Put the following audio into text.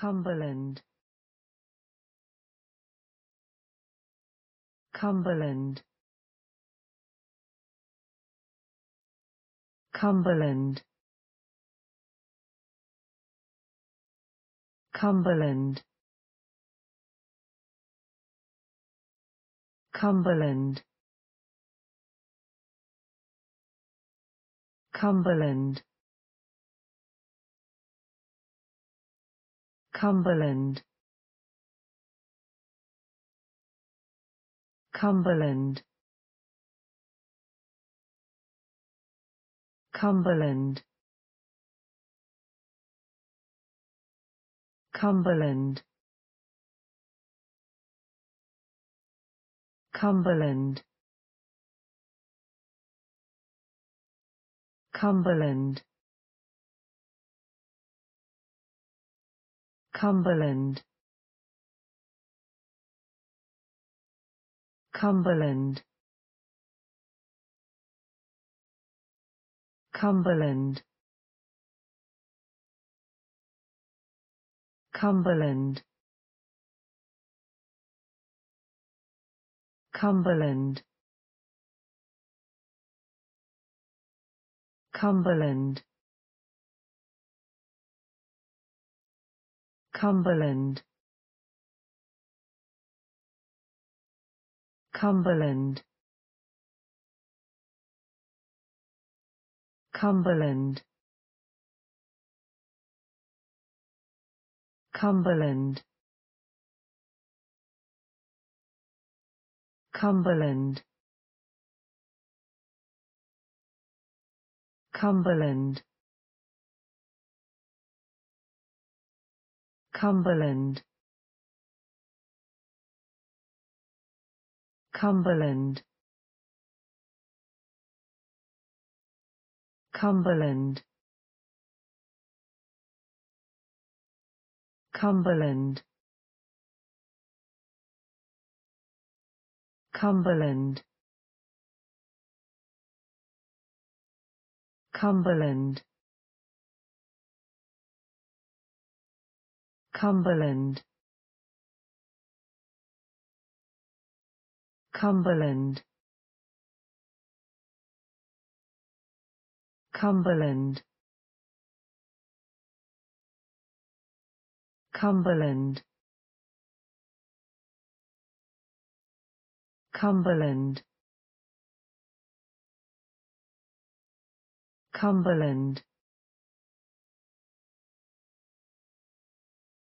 Cumberland Cumberland Cumberland Cumberland Cumberland Cumberland Cumberland Cumberland Cumberland Cumberland Cumberland Cumberland Cumberland Cumberland Cumberland Cumberland Cumberland Cumberland Cumberland Cumberland Cumberland Cumberland Cumberland Cumberland Cumberland Cumberland Cumberland Cumberland Cumberland Cumberland Cumberland Cumberland Cumberland Cumberland Cumberland Cumberland